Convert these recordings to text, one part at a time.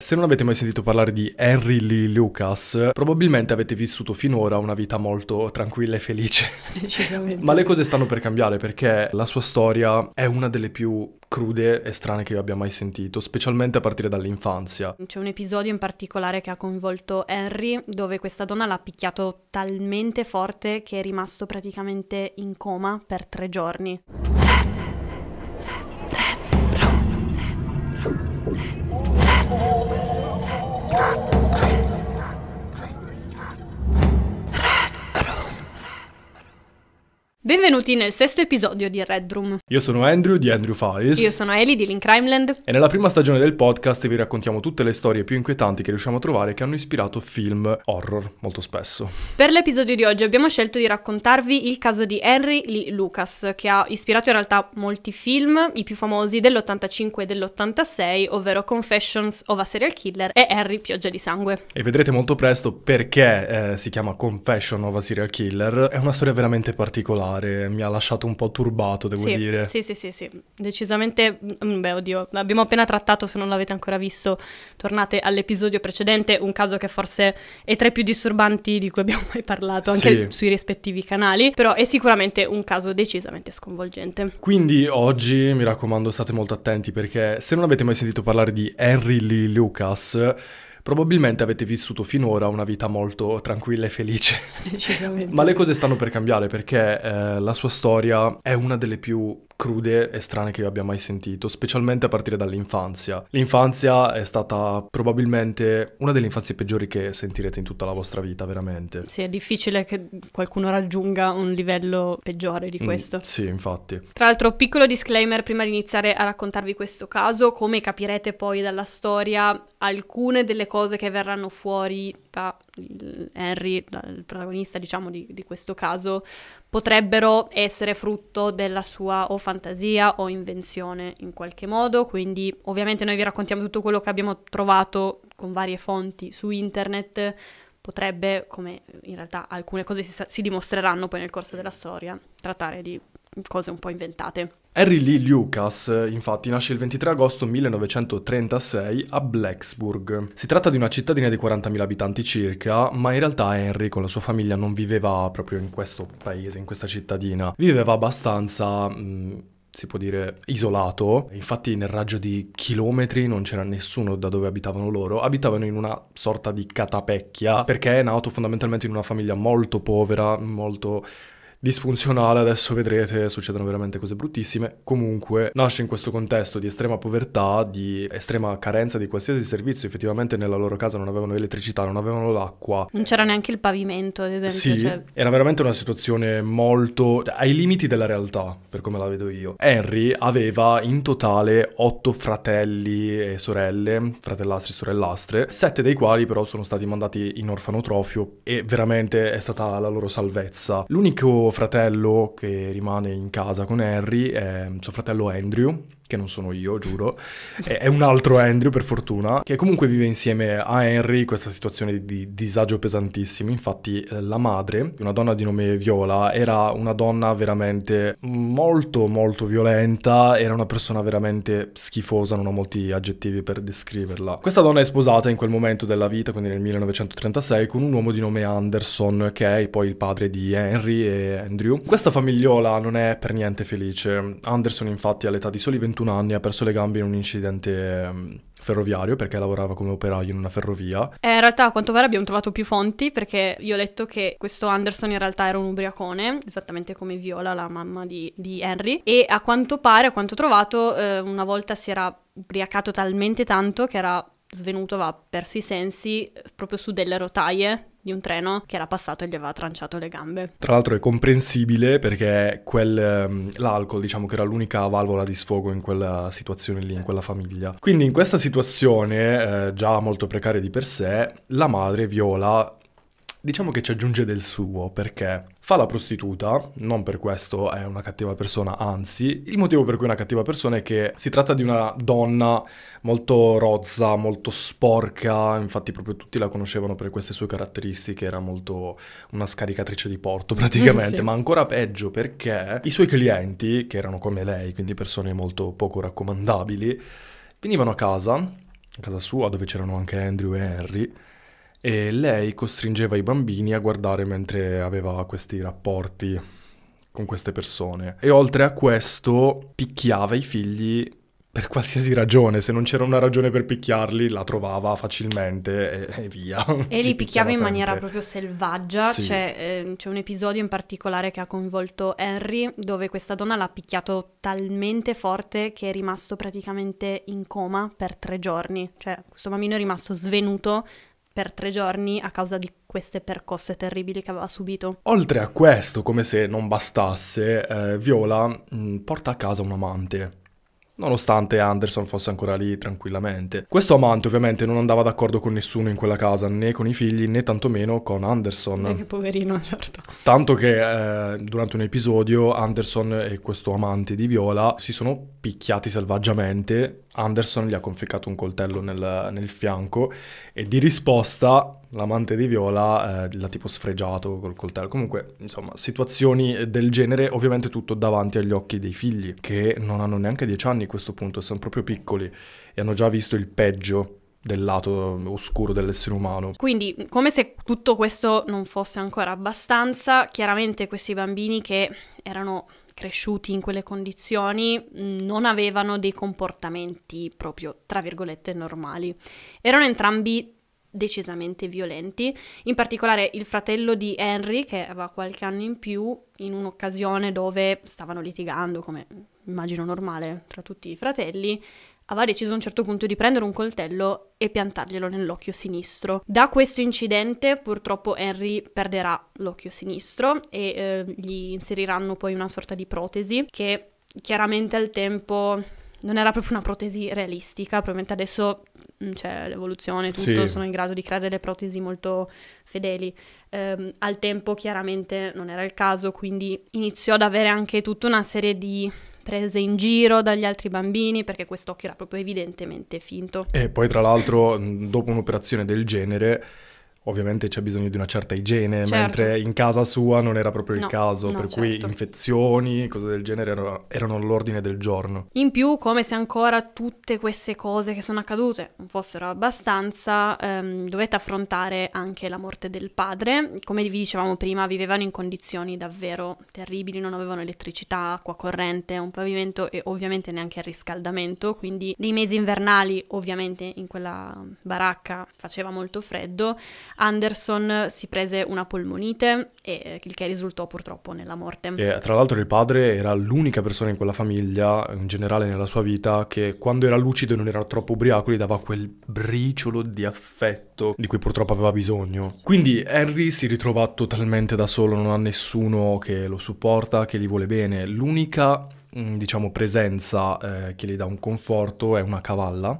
Se non avete mai sentito parlare di Henry Lee Lucas, probabilmente avete vissuto finora una vita molto tranquilla e felice. Decisamente. Ma le cose stanno per cambiare perché la sua storia è una delle più crude e strane che io abbia mai sentito, specialmente a partire dall'infanzia. C'è un episodio in particolare che ha coinvolto Henry, dove questa donna l'ha picchiato talmente forte che è rimasto praticamente in coma per tre giorni. Benvenuti nel sesto episodio di Red Room. Io sono Andrew di Andrew Files. Io sono Eli di Link Crimeland. E nella prima stagione del podcast vi raccontiamo tutte le storie più inquietanti che riusciamo a trovare che hanno ispirato film horror molto spesso. Per l'episodio di oggi abbiamo scelto di raccontarvi il caso di Henry Lee Lucas, che ha ispirato in realtà molti film, i più famosi dell'85 e dell'86, ovvero Confessions of a Serial Killer e Henry Pioggia di Sangue. E vedrete molto presto perché eh, si chiama Confession of a Serial Killer. È una storia veramente particolare fare, mi ha lasciato un po' turbato, devo sì, dire. Sì, sì, sì, sì, decisamente, mm, beh, oddio, l'abbiamo appena trattato, se non l'avete ancora visto, tornate all'episodio precedente, un caso che forse è tra i più disturbanti di cui abbiamo mai parlato, anche sì. sui rispettivi canali, però è sicuramente un caso decisamente sconvolgente. Quindi oggi, mi raccomando, state molto attenti perché se non avete mai sentito parlare di Henry Lee Lucas, Probabilmente avete vissuto finora una vita molto tranquilla e felice. Decisamente. Ma le cose stanno per cambiare perché eh, la sua storia è una delle più crude e strane che io abbia mai sentito, specialmente a partire dall'infanzia. L'infanzia è stata probabilmente una delle infanzie peggiori che sentirete in tutta la vostra vita, veramente. Sì, è difficile che qualcuno raggiunga un livello peggiore di mm, questo. Mm, sì, infatti. Tra l'altro, piccolo disclaimer prima di iniziare a raccontarvi questo caso, come capirete poi dalla storia, alcune delle cose che verranno fuori da Henry, dal protagonista diciamo di, di questo caso, potrebbero essere frutto della sua o fantasia o invenzione in qualche modo, quindi ovviamente noi vi raccontiamo tutto quello che abbiamo trovato con varie fonti su internet, potrebbe, come in realtà alcune cose si, si dimostreranno poi nel corso della storia, trattare di cose un po' inventate. Harry Lee Lucas, infatti, nasce il 23 agosto 1936 a Blacksburg. Si tratta di una cittadina di 40.000 abitanti circa, ma in realtà Henry con la sua famiglia non viveva proprio in questo paese, in questa cittadina. Viveva abbastanza... Mh, mm, si può dire isolato, infatti nel raggio di chilometri non c'era nessuno da dove abitavano loro, abitavano in una sorta di catapecchia perché è nato fondamentalmente in una famiglia molto povera, molto disfunzionale, adesso vedrete, succedono veramente cose bruttissime. Comunque nasce in questo contesto di estrema povertà, di estrema carenza di qualsiasi servizio, effettivamente nella loro casa non avevano elettricità, non avevano l'acqua. Non c'era neanche il pavimento, ad esempio. Sì, cioè... era veramente una situazione molto ai limiti della realtà, per come la vedo io. Henry aveva in totale otto fratelli e sorelle, fratellastri e sorellastre, sette dei quali però sono stati mandati in orfanotrofio e veramente è stata la loro salvezza. L'unico fratello che rimane in casa con Harry è suo fratello Andrew che non sono io, giuro, è un altro Andrew per fortuna, che comunque vive insieme a Henry questa situazione di disagio pesantissimo. Infatti eh, la madre, una donna di nome Viola, era una donna veramente molto molto violenta, era una persona veramente schifosa, non ho molti aggettivi per descriverla. Questa donna è sposata in quel momento della vita, quindi nel 1936, con un uomo di nome Anderson, che è poi il padre di Henry e Andrew. Questa famigliola non è per niente felice. Anderson infatti all'età di soli 21 21 anni ha perso le gambe in un incidente mm, ferroviario perché lavorava come operaio in una ferrovia. Eh, in realtà a quanto pare abbiamo trovato più fonti perché io ho letto che questo Anderson in realtà era un ubriacone, esattamente come Viola, la mamma di, di Henry, e a quanto pare, a quanto ho trovato, eh, una volta si era ubriacato talmente tanto che era svenuto, aveva perso i sensi eh, proprio su delle rotaie di un treno che era passato e gli aveva tranciato le gambe. Tra l'altro è comprensibile perché quel, ehm, l'alcol, diciamo che era l'unica valvola di sfogo in quella situazione lì, in quella famiglia. Quindi in questa situazione, eh, già molto precaria di per sé, la madre viola diciamo che ci aggiunge del suo perché fa la prostituta, non per questo è una cattiva persona, anzi, il motivo per cui è una cattiva persona è che si tratta di una donna molto rozza, molto sporca, infatti proprio tutti la conoscevano per queste sue caratteristiche, era molto una scaricatrice di porto praticamente, sì. ma ancora peggio perché i suoi clienti, che erano come lei, quindi persone molto poco raccomandabili, venivano a casa, a casa sua dove c'erano anche Andrew e Henry, e lei costringeva i bambini a guardare mentre aveva questi rapporti con queste persone. E oltre a questo picchiava i figli per qualsiasi ragione, se non c'era una ragione per picchiarli la trovava facilmente e, e via. E li, li picchiava in sempre. maniera proprio selvaggia, sì. c'è, eh, c'è, un episodio in particolare che ha coinvolto Henry dove questa donna l'ha picchiato talmente forte che è rimasto praticamente in coma per tre giorni, cioè questo bambino è rimasto svenuto per tre giorni a causa di queste percosse terribili che aveva subito. Oltre a questo, come se non bastasse, eh, Viola mh, mm, porta a casa un amante. Nonostante Anderson fosse ancora lì tranquillamente. Questo amante ovviamente non andava d'accordo con nessuno in quella casa, né con i figli né tantomeno con Anderson. Eh, che poverino, certo. Tanto che eh, durante un episodio Anderson e questo amante di Viola si sono picchiati selvaggiamente Anderson gli ha conficcato un coltello nel, nel fianco e di risposta l'amante di Viola eh, l'ha tipo sfregiato col coltello. Comunque, insomma, situazioni del genere, ovviamente tutto davanti agli occhi dei figli, che non hanno neanche 10 anni a questo punto, sono proprio piccoli e hanno già visto il peggio del lato oscuro dell'essere umano. Quindi, come se tutto questo non fosse ancora abbastanza, chiaramente questi bambini che erano cresciuti in quelle condizioni mm, non avevano dei comportamenti proprio, tra virgolette, normali. Erano entrambi decisamente violenti, in particolare il fratello di Henry che aveva qualche anno in più in un'occasione dove stavano litigando come immagino normale tra tutti i fratelli aveva deciso a un certo punto di prendere un coltello e piantarglielo nell'occhio sinistro. Da questo incidente purtroppo Henry perderà l'occhio sinistro e eh, gli inseriranno poi una sorta di protesi che chiaramente al tempo non era proprio una protesi realistica, probabilmente adesso mm, c'è l'evoluzione, tutto, sì. sono in grado di creare delle protesi molto fedeli. Eh, al tempo chiaramente non era il caso, quindi iniziò ad avere anche tutta una serie di prese in giro dagli altri bambini perché quest'occhio era proprio evidentemente finto. E poi tra l'altro dopo un'operazione del genere ovviamente c'è bisogno di una certa igiene, certo. mentre in casa sua non era proprio no, il caso, no, per certo. cui infezioni, cose del genere erano, erano all'ordine del giorno. In più, come se ancora tutte queste cose che sono accadute non fossero abbastanza, ehm, dovette affrontare anche la morte del padre. Come vi dicevamo prima, vivevano in condizioni davvero terribili, non avevano elettricità, acqua corrente, un pavimento e ovviamente neanche il riscaldamento, quindi nei mesi invernali ovviamente in quella baracca faceva molto freddo, Anderson si prese una polmonite e eh, il che risultò purtroppo nella morte. E, tra l'altro il padre era l'unica persona in quella famiglia, in generale nella sua vita, che quando era lucido e non era troppo ubriaco gli dava quel briciolo di affetto di cui purtroppo aveva bisogno. Quindi Henry si ritrova totalmente da solo, non ha nessuno che lo supporta, che gli vuole bene. L'unica mm, diciamo presenza eh, che gli dà un conforto è una cavalla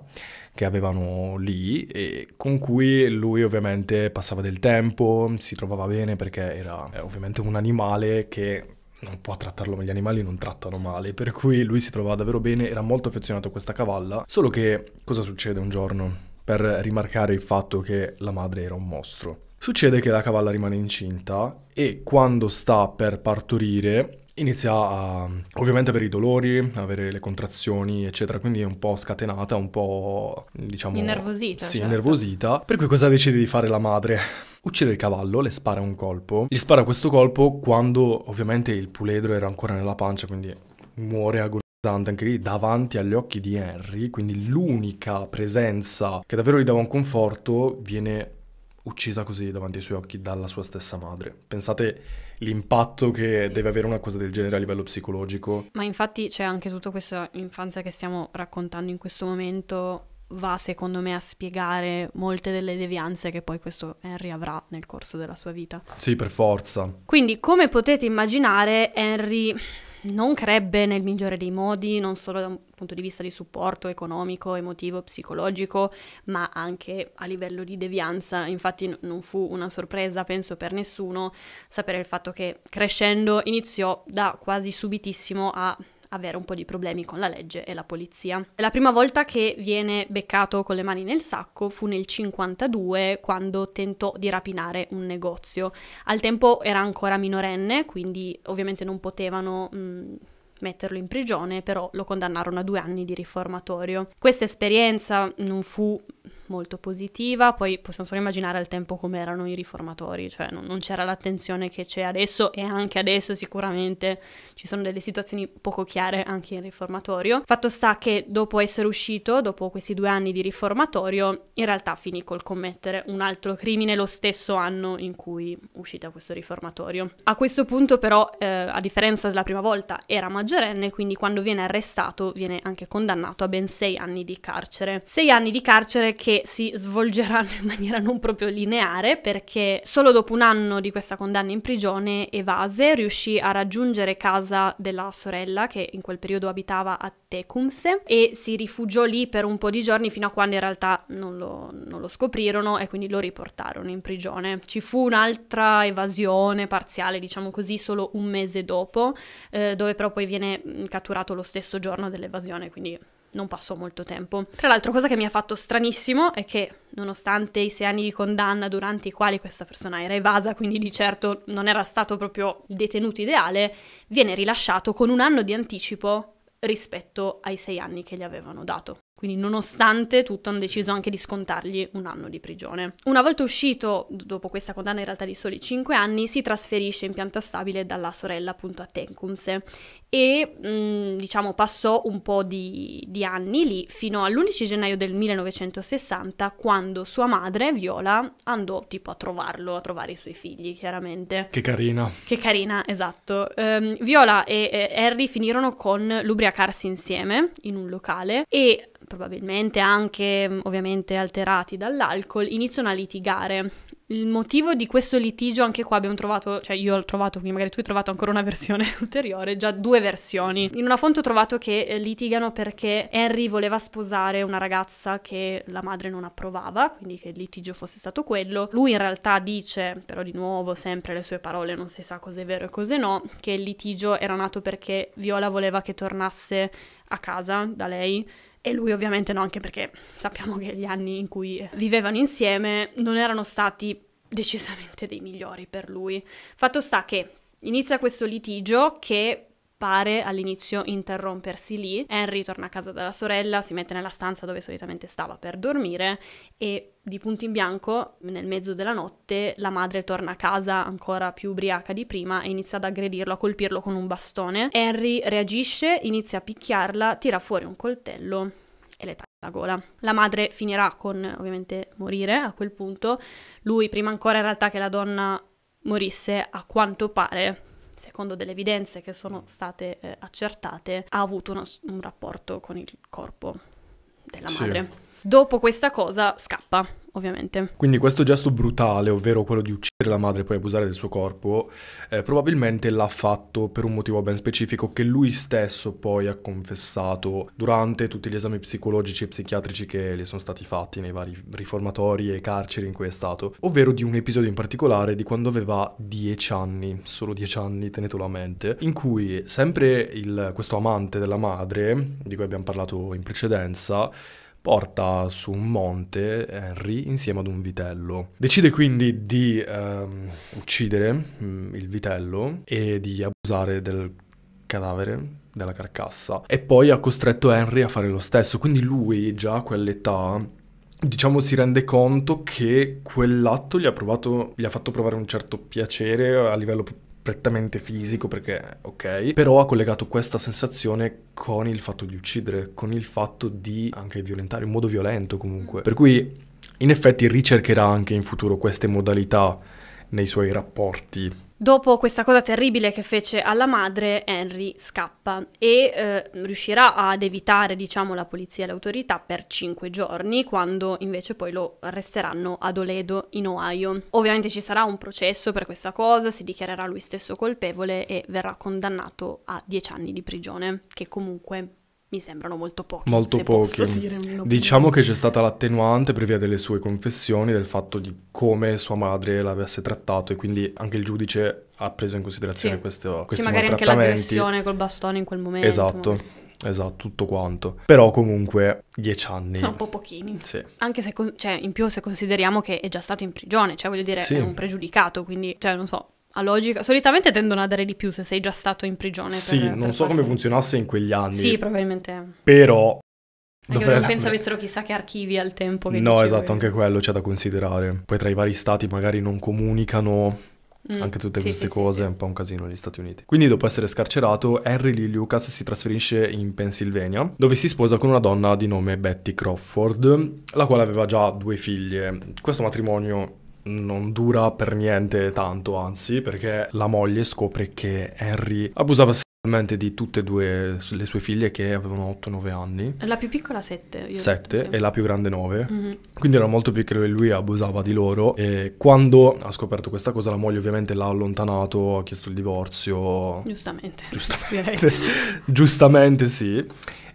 che avevano lì e con cui lui ovviamente passava del tempo, si trovava bene perché era eh, ovviamente un animale che non può trattarlo ma gli animali non trattano male, per cui lui si trovava davvero bene, era molto affezionato a questa cavalla, solo che cosa succede un giorno? Per rimarcare il fatto che la madre era un mostro. Succede che la cavalla rimane incinta e quando sta per partorire inizia a, ovviamente a avere i dolori, avere le contrazioni, eccetera, quindi è un po' scatenata, un po' diciamo... Innervosita. Sì, certo. innervosita. Per cui cosa decide di fare la madre? Uccide il cavallo, le spara un colpo. Gli spara questo colpo quando ovviamente il puledro era ancora nella pancia, quindi muore agonizzando anche lì davanti agli occhi di Henry, quindi l'unica presenza che davvero gli dava un conforto viene uccisa così davanti ai suoi occhi dalla sua stessa madre. Pensate l'impatto che sì. deve avere una cosa del genere a livello psicologico. Ma infatti c'è anche tutta questa infanzia che stiamo raccontando in questo momento va secondo me a spiegare molte delle devianze che poi questo Henry avrà nel corso della sua vita. Sì, per forza. Quindi come potete immaginare Henry non crebbe nel migliore dei modi, non solo da un punto di vista di supporto economico, emotivo, psicologico, ma anche a livello di devianza. Infatti non fu una sorpresa, penso, per nessuno sapere il fatto che crescendo iniziò da quasi subitissimo a avere un po' di problemi con la legge e la polizia. La prima volta che viene beccato con le mani nel sacco fu nel 52 quando tentò di rapinare un negozio. Al tempo era ancora minorenne, quindi ovviamente non potevano... Mh, mm, metterlo in prigione, però lo condannarono a due anni di riformatorio. Questa esperienza non fu molto positiva, poi possiamo solo immaginare al tempo come erano i riformatori, cioè non, non c'era l'attenzione che c'è adesso e anche adesso sicuramente ci sono delle situazioni poco chiare anche in riformatorio. Fatto sta che dopo essere uscito, dopo questi due anni di riformatorio, in realtà finì col commettere un altro crimine lo stesso anno in cui uscì da questo riformatorio. A questo punto però, eh, a differenza della prima volta, era maggiorenne, quindi quando viene arrestato viene anche condannato a ben sei anni di carcere. Sei anni di carcere che si svolgeranno in maniera non proprio lineare perché solo dopo un anno di questa condanna in prigione Evase riuscì a raggiungere casa della sorella che in quel periodo abitava a Tecumseh e si rifugiò lì per un po' di giorni fino a quando in realtà non lo, non lo scoprirono e quindi lo riportarono in prigione. Ci fu un'altra evasione parziale, diciamo così, solo un mese dopo, eh, dove però poi viene mm, catturato lo stesso giorno dell'evasione, quindi non passò molto tempo. Tra l'altro, cosa che mi ha fatto stranissimo è che, nonostante i sei anni di condanna durante i quali questa persona era evasa, quindi di certo non era stato proprio il detenuto ideale, viene rilasciato con un anno di anticipo rispetto ai sei anni che gli avevano dato. Quindi nonostante tutto hanno deciso anche di scontargli un anno di prigione. Una volta uscito, dopo questa condanna in realtà di soli 5 anni, si trasferisce in pianta stabile dalla sorella appunto a Tenkunse. e mh, mhmm, diciamo passò un po' di, di anni lì fino all'11 gennaio del 1960 quando sua madre, Viola, andò tipo a trovarlo, a trovare i suoi figli chiaramente. Che carina. Che carina, esatto. Um, Viola e eh, Harry finirono con l'ubriacarsi insieme in un locale e probabilmente anche mm, ovviamente alterati dall'alcol, iniziano a litigare. Il motivo di questo litigio, anche qua abbiamo trovato, cioè io l'ho trovato, quindi magari tu hai trovato ancora una versione ulteriore, già due versioni. In una fonte ho trovato che eh, litigano perché Henry voleva sposare una ragazza che la madre non approvava, quindi che il litigio fosse stato quello. Lui in realtà dice, però di nuovo sempre le sue parole, non si sa cos'è vero e cos'è no, che il litigio era nato perché Viola voleva che tornasse a casa da lei e lui ovviamente no, anche perché sappiamo che gli anni in cui vivevano insieme non erano stati decisamente dei migliori per lui. Fatto sta che inizia questo litigio che pare all'inizio interrompersi lì. Henry torna a casa dalla sorella, si mette nella stanza dove solitamente stava per dormire e di punto in bianco, nel mezzo della notte, la madre torna a casa ancora più ubriaca di prima e inizia ad aggredirlo, a colpirlo con un bastone. Henry reagisce, inizia a picchiarla, tira fuori un coltello e le taglia la gola. La madre finirà con ovviamente morire a quel punto. Lui, prima ancora in realtà che la donna morisse, a quanto pare secondo delle evidenze che sono state eh, accertate, ha avuto una, un rapporto con il corpo della madre. Sì. Dopo questa cosa scappa, ovviamente. Quindi questo gesto brutale, ovvero quello di uccidere la madre e poi abusare del suo corpo, eh, probabilmente l'ha fatto per un motivo ben specifico che lui stesso poi ha confessato durante tutti gli esami psicologici e psichiatrici che gli sono stati fatti nei vari riformatori e carceri in cui è stato, ovvero di un episodio in particolare di quando aveva 10 anni, solo 10 anni, tenetelo a mente, in cui sempre il, questo amante della madre, di cui abbiamo parlato in precedenza, porta su un monte Henry insieme ad un vitello. Decide quindi di ehm, uccidere mm, il vitello e di abusare del cadavere della carcassa e poi ha costretto Henry a fare lo stesso, quindi lui già a quell'età diciamo si rende conto che quell'atto gli ha, provato, gli ha fatto provare un certo piacere a livello prettamente fisico perché ok, però ha collegato questa sensazione con il fatto di uccidere, con il fatto di anche violentare in modo violento comunque. Per cui in effetti ricercherà anche in futuro queste modalità nei suoi rapporti Dopo questa cosa terribile che fece alla madre, Henry scappa e eh, riuscirà ad evitare, diciamo, la polizia e le autorità per cinque giorni, quando invece poi lo arresteranno ad Oledo, in Ohio. Ovviamente ci sarà un processo per questa cosa, si dichiarerà lui stesso colpevole e verrà condannato a dieci anni di prigione, che comunque mi sembrano molto pochi. Molto pochi. diciamo che c'è stata l'attenuante per via delle sue confessioni, del fatto di come sua madre l'avesse trattato e quindi anche il giudice ha preso in considerazione sì. questo, questi sì, magari anche l'aggressione col bastone in quel momento. Esatto. Esatto, tutto quanto. Però comunque dieci anni. Sono un po' pochini. Sì. Anche se, cioè, in più se consideriamo che è già stato in prigione, cioè voglio dire, sì. è un pregiudicato, quindi, cioè, non so, a logica. Solitamente tendono a dare di più se sei già stato in prigione. Sì, per, non per so farlo. come funzionasse in quegli anni. Sì, probabilmente. Però... Anche non penso avessero chissà che archivi al tempo. Che no, cioè, esatto, voi. anche eh. quello c'è da considerare. Poi tra i vari stati magari non comunicano Mm, anche tutte sì, queste sì, cose, è un po' un casino negli Stati Uniti. Quindi dopo essere scarcerato, Henry Lee Lucas si trasferisce in Pennsylvania, dove si sposa con una donna di nome Betty Crawford, la quale aveva già due figlie. Questo matrimonio non dura per niente tanto, anzi, perché la moglie scopre che Henry abusava sessualmente di tutte e due le sue figlie che avevano 8-9 anni. La più piccola 7. 7 sì. e la più grande 9. Mm-hmm. Quindi era molto piccolo e lui abusava di loro e quando ha scoperto questa cosa la moglie ovviamente l'ha allontanato, ha chiesto il divorzio. Giustamente. Giustamente. Giustamente sì.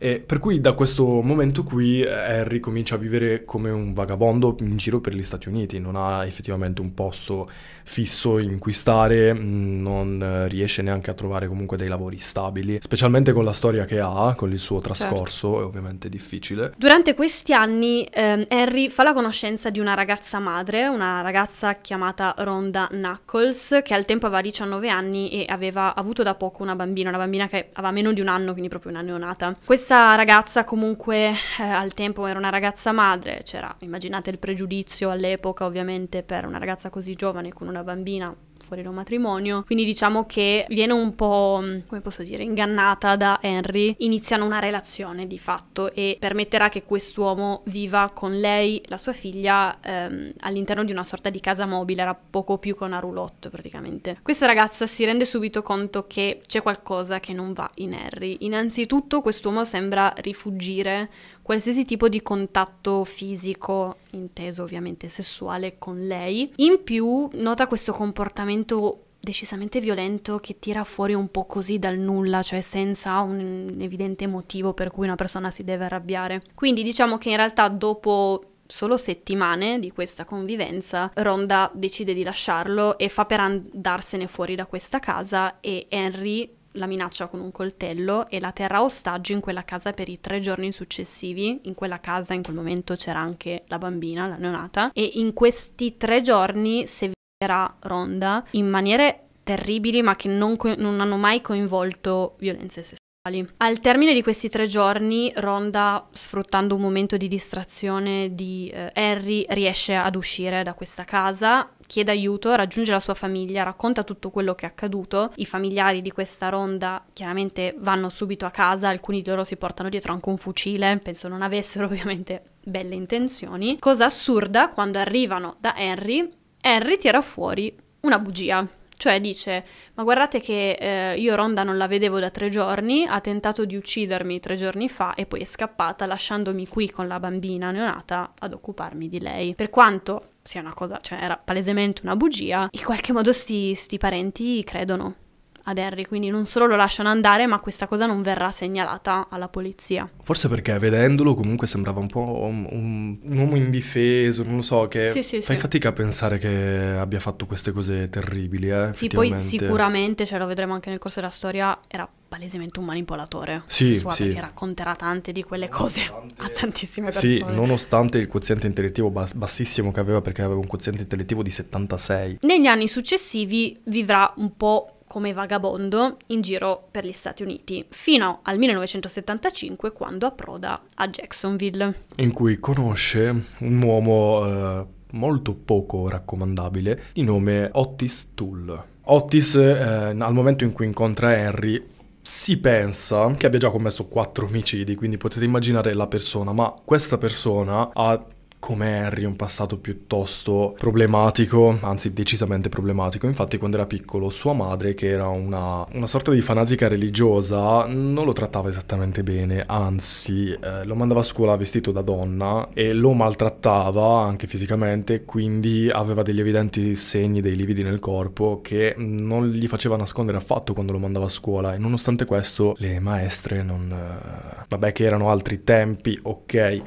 E per cui da questo momento qui eh, Harry comincia a vivere come un vagabondo in giro per gli Stati Uniti, non ha effettivamente un posto fisso in cui stare, mm, non eh, riesce neanche a trovare comunque dei lavori stabili, specialmente con la storia che ha, con il suo certo. trascorso, certo. è ovviamente difficile. Durante questi anni ehm, Harry fa la conoscenza di una ragazza madre, una ragazza chiamata Rhonda Knuckles, che al tempo aveva 19 anni e aveva avuto da poco una bambina, una bambina che aveva meno di un anno, quindi proprio una neonata. Questa questa ragazza comunque eh, al tempo era una ragazza madre, c'era, immaginate il pregiudizio all'epoca ovviamente per una ragazza così giovane con una bambina fuori da un matrimonio, quindi diciamo che viene un po', mm, come posso dire, ingannata da Henry, iniziano una relazione di fatto e permetterà che quest'uomo viva con lei, la sua figlia, ehm, all'interno di una sorta di casa mobile, era poco più che una roulotte praticamente. Questa ragazza si rende subito conto che c'è qualcosa che non va in Henry. Innanzitutto quest'uomo sembra rifugire qualsiasi tipo di contatto fisico, inteso ovviamente sessuale, con lei. In più nota questo comportamento decisamente violento che tira fuori un po' così dal nulla, cioè senza un evidente motivo per cui una persona si deve arrabbiare. Quindi diciamo che in realtà dopo solo settimane di questa convivenza, Ronda decide di lasciarlo e fa per andarsene fuori da questa casa e Henry la minaccia con un coltello e la terrà ostaggio in quella casa per i tre giorni successivi. In quella casa in quel momento c'era anche la bambina, la neonata, e in questi tre giorni seguirà Ronda in maniere terribili ma che non, co- non hanno mai coinvolto violenze sessuali al termine di questi tre giorni, Ronda, sfruttando un momento di distrazione di eh, Harry, riesce ad uscire da questa casa, chiede aiuto, raggiunge la sua famiglia, racconta tutto quello che è accaduto. I familiari di questa Ronda chiaramente vanno subito a casa, alcuni di loro si portano dietro anche un fucile, penso non avessero ovviamente belle intenzioni. Cosa assurda, quando arrivano da Harry, Harry tira fuori una bugia. Cioè dice, ma guardate che eh, io Ronda non la vedevo da tre giorni, ha tentato di uccidermi tre giorni fa e poi è scappata lasciandomi qui con la bambina neonata ad occuparmi di lei. Per quanto sia una cosa, cioè era palesemente una bugia, in qualche modo sti, sti parenti credono ad Harry, quindi non solo lo lasciano andare, ma questa cosa non verrà segnalata alla polizia. Forse perché vedendolo comunque sembrava un po' un, un, uomo indifeso, non lo so, che sì, sì, fai sì. fatica a pensare che abbia fatto queste cose terribili. Eh, sì, poi sicuramente, cioè lo vedremo anche nel corso della storia, era palesemente un manipolatore. Sì, sua, sì. Perché racconterà tante di quelle cose a tantissime persone. Sì, nonostante il quoziente intellettivo bas- bassissimo che aveva, perché aveva un quoziente intellettivo di 76. Negli anni successivi vivrà un po' come vagabondo in giro per gli Stati Uniti, fino al 1975 quando approda a Jacksonville. In cui conosce un uomo eh, molto poco raccomandabile di nome Otis Tull. Otis, eh, al momento in cui incontra Henry, si pensa che abbia già commesso quattro omicidi, quindi potete immaginare la persona, ma questa persona ha come Harry un passato piuttosto problematico, anzi decisamente problematico. Infatti quando era piccolo sua madre, che era una, una sorta di fanatica religiosa, non lo trattava esattamente bene, anzi eh, lo mandava a scuola vestito da donna e lo maltrattava anche fisicamente, quindi aveva degli evidenti segni, dei lividi nel corpo che non gli faceva nascondere affatto quando lo mandava a scuola e nonostante questo le maestre non... Eh, vabbè che erano altri tempi, ok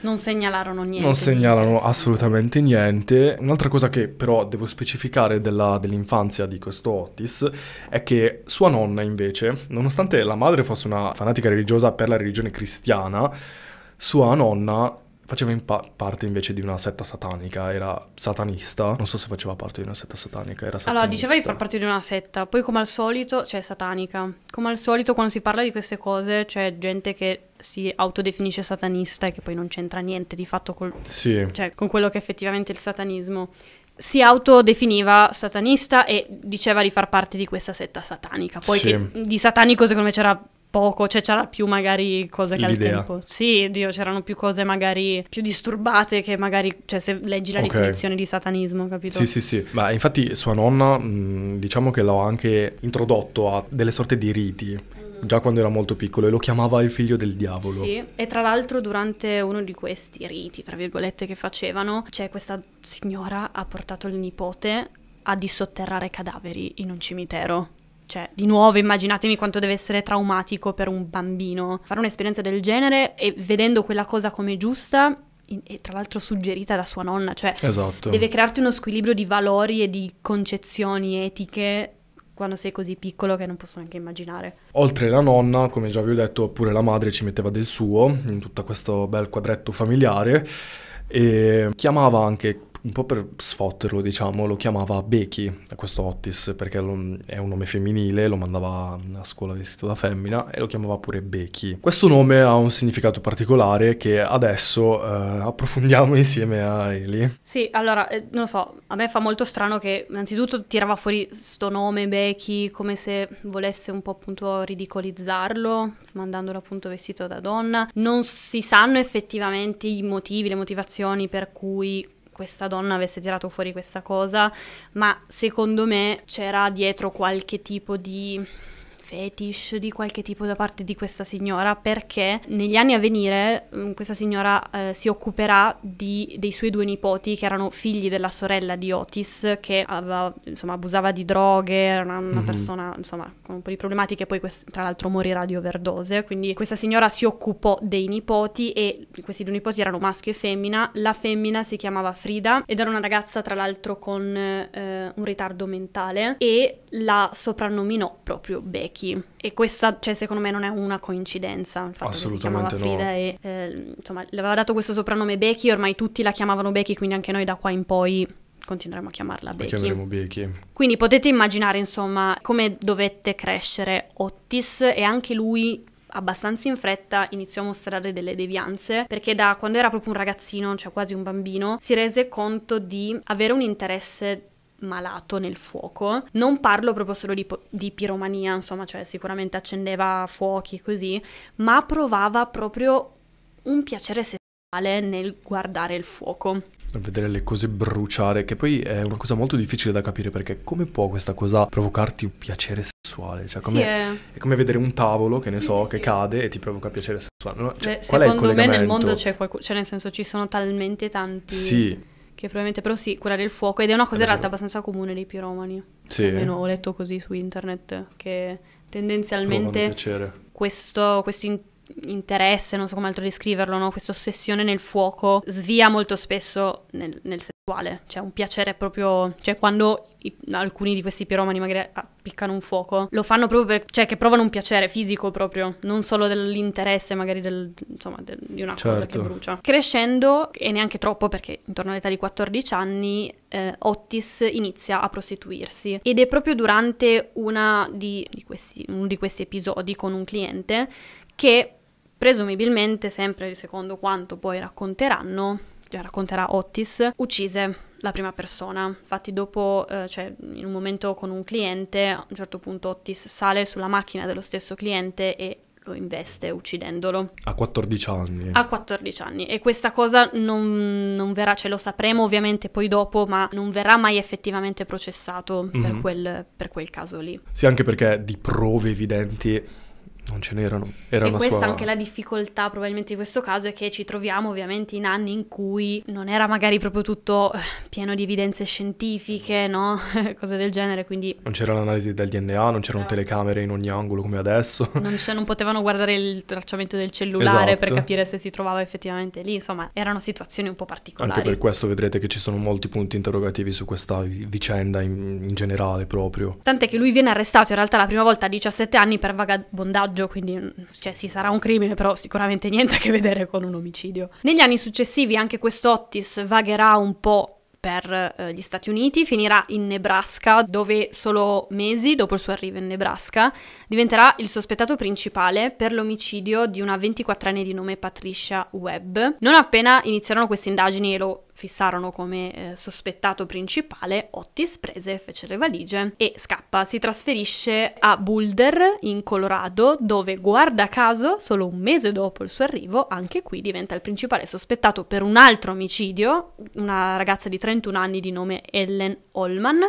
non segnalarono niente. Non segnalano assolutamente niente. Un'altra cosa che però devo specificare della, dell'infanzia di questo Otis è che sua nonna invece, nonostante la madre fosse una fanatica religiosa per la religione cristiana, sua nonna faceva in pa parte invece di una setta satanica, era satanista, non so se faceva parte di una setta satanica, era satanista. Allora, diceva di far parte di una setta, poi come al solito, cioè satanica, come al solito quando si parla di queste cose c'è gente che si autodefinisce satanista e che poi non c'entra niente di fatto col... sì. cioè, con quello che è effettivamente il satanismo. Si autodefiniva satanista e diceva di far parte di questa setta satanica. Poi sì. di satanico secondo me c'era poco, cioè c'era più magari cose che L'idea. al tempo. Sì, Dio, c'erano più cose magari più disturbate che magari, cioè se leggi la okay. definizione di satanismo, capito? Sì, sì, sì. Ma infatti sua nonna, mh, mm, diciamo che l'ho anche introdotto a delle sorte di riti già quando era molto piccolo e lo chiamava il figlio del diavolo. Sì, e tra l'altro durante uno di questi riti, tra virgolette, che facevano, cioè questa signora ha portato il nipote a dissotterrare cadaveri in un cimitero cioè, di nuovo, immaginatemi quanto deve essere traumatico per un bambino fare un'esperienza del genere e vedendo quella cosa come giusta e tra l'altro suggerita da sua nonna, cioè esatto. deve crearti uno squilibrio di valori e di concezioni etiche quando sei così piccolo che non posso neanche immaginare. Oltre la nonna, come già vi ho detto, pure la madre ci metteva del suo in tutto questo bel quadretto familiare e chiamava anche un po' per sfotterlo, diciamo, lo chiamava Becky, questo Otis, perché lo, è un nome femminile, lo mandava a scuola vestito da femmina e lo chiamava pure Becky. Questo nome ha un significato particolare che adesso eh, approfondiamo insieme a Eli. Sì, allora, eh, non lo so, a me fa molto strano che innanzitutto tirava fuori sto nome Becky come se volesse un po' appunto ridicolizzarlo, mandandolo appunto vestito da donna. Non si sanno effettivamente i motivi, le motivazioni per cui questa donna avesse tirato fuori questa cosa, ma secondo me c'era dietro qualche tipo di fetish di qualche tipo da parte di questa signora perché negli anni a venire mm, questa signora eh, si occuperà di, dei suoi due nipoti che erano figli della sorella di Otis che aveva, insomma, abusava di droghe, era una, mm-hmm. persona insomma, con un po' di problematiche, e poi quest- tra l'altro morirà di overdose, quindi questa signora si occupò dei nipoti e questi due nipoti erano maschio e femmina, la femmina si chiamava Frida ed era una ragazza tra l'altro con eh, un ritardo mentale e la soprannominò proprio Becky Becky e questa cioè, secondo me non è una coincidenza il fatto che si chiamava Frida no. e eh, insomma le aveva dato questo soprannome Becky ormai tutti la chiamavano Becky quindi anche noi da qua in poi continueremo a chiamarla Becky. La chiameremo Becky. Quindi potete immaginare insomma come dovette crescere Otis e anche lui abbastanza in fretta iniziò a mostrare delle devianze perché da quando era proprio un ragazzino, cioè quasi un bambino, si rese conto di avere un interesse malato nel fuoco. Non parlo proprio solo di, di, piromania, insomma, cioè sicuramente accendeva fuochi così, ma provava proprio un piacere sessuale nel guardare il fuoco. Vedere le cose bruciare, che poi è una cosa molto difficile da capire perché come può questa cosa provocarti un piacere sessuale? Cioè, come, sì, è... è... come vedere un tavolo, che ne sì, so, sì, che cade e ti provoca piacere sessuale. No, cioè, Beh, secondo me nel mondo c'è qualcuno, cioè nel senso ci sono talmente tanti... Sì che probabilmente, però sì, quella del fuoco ed è una cosa è in realtà abbastanza comune dei piromani. Sì. Almeno ho letto così su internet che tendenzialmente questo, questo in- interesse, non so come altro descriverlo, no? questa ossessione nel fuoco svia molto spesso nel, nel sessuale, c'è cioè, un piacere proprio, cioè quando i, alcuni di questi piromani magari appiccano un fuoco, lo fanno proprio perché, cioè che provano un piacere fisico proprio, non solo dell'interesse magari del, insomma, del, di una certo. cosa che certo. brucia. Crescendo, e neanche troppo perché intorno all'età di 14 anni, eh, Otis inizia a prostituirsi ed è proprio durante di, di questi, uno di questi episodi con un cliente che presumibilmente sempre secondo quanto poi racconteranno, cioè racconterà Otis, uccise la prima persona. Infatti dopo, eh, cioè in un momento con un cliente, a un certo punto Otis sale sulla macchina dello stesso cliente e lo investe uccidendolo. A 14 anni. A 14 anni. E questa cosa non, non verrà, ce cioè lo sapremo ovviamente poi dopo, ma non verrà mai effettivamente processato mm-hmm. per, quel, per quel caso lì. Sì, anche perché di prove evidenti non ce n'erano. Era e questa sua... anche la difficoltà probabilmente di questo caso è che ci troviamo ovviamente in anni in cui non era magari proprio tutto eh, pieno di evidenze scientifiche, no? cose del genere, quindi... Non c'era l'analisi del DNA, non c'erano no. telecamere in ogni angolo come adesso. Non, non potevano guardare il tracciamento del cellulare esatto. per capire se si trovava effettivamente lì, insomma erano situazioni un po' particolari. Anche per questo vedrete che ci sono molti punti interrogativi su questa vicenda in, in generale proprio. Tant'è che lui viene arrestato in realtà la prima volta a 17 anni per vagabondaggio spionaggio, quindi mm, cioè, sì, sarà un crimine, però sicuramente niente a che vedere con un omicidio. Negli anni successivi anche questo Otis vagherà un po' per eh, gli Stati Uniti, finirà in Nebraska, dove solo mesi dopo il suo arrivo in Nebraska diventerà il sospettato principale per l'omicidio di una 24enne di nome Patricia Webb. Non appena inizieranno queste indagini e lo fissarono come eh, sospettato principale, Otis prese, fece le valigie e scappa. Si trasferisce a Boulder, in Colorado, dove guarda caso, solo un mese dopo il suo arrivo, anche qui diventa il principale sospettato per un altro omicidio, una ragazza di 31 anni di nome Ellen Holman,